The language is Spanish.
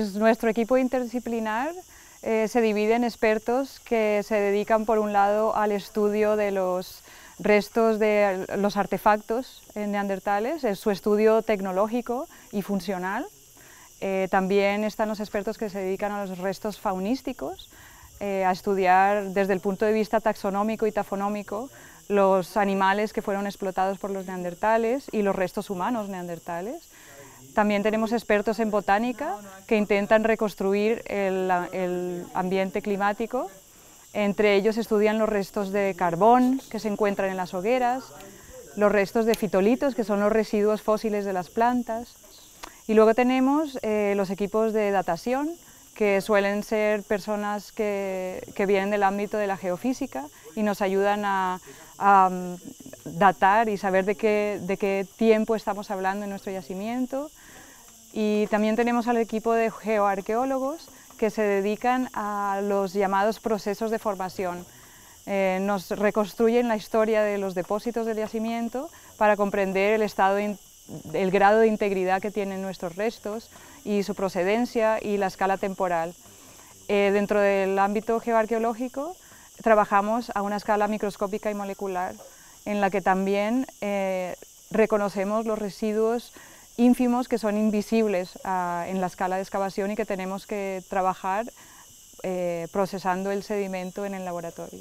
Pues nuestro equipo interdisciplinar eh, se divide en expertos que se dedican por un lado al estudio de los restos de los artefactos neandertales, en su estudio tecnológico y funcional. Eh, también están los expertos que se dedican a los restos faunísticos, eh, a estudiar desde el punto de vista taxonómico y tafonómico los animales que fueron explotados por los neandertales y los restos humanos neandertales. También tenemos expertos en botánica que intentan reconstruir el, ambiente climático. Entre ellos estudian los restos de carbón que se encuentran en las hogueras, los restos de fitolitos, que son los residuos fósiles de las plantas. Y luego tenemos eh, los equipos de datación, que suelen ser personas que, vienen del ámbito de la geofísica y nos ayudan a datar y saber de qué, de qué tiempo estamos hablando en nuestro yacimiento. Y también tenemos al equipo de geoarqueólogos que se dedican a los llamados procesos de formación. Eh, nos reconstruyen la historia de los depósitos del yacimiento para comprender el, estado el grado de integridad que tienen nuestros restos y su procedencia y la escala temporal. Eh, dentro del ámbito geoarqueológico trabajamos a una escala microscópica y molecular en la que también eh, reconocemos los residuos ínfimos que son invisibles ah, en la escala de excavación y que tenemos que trabajar eh, procesando el sedimento en el laboratorio.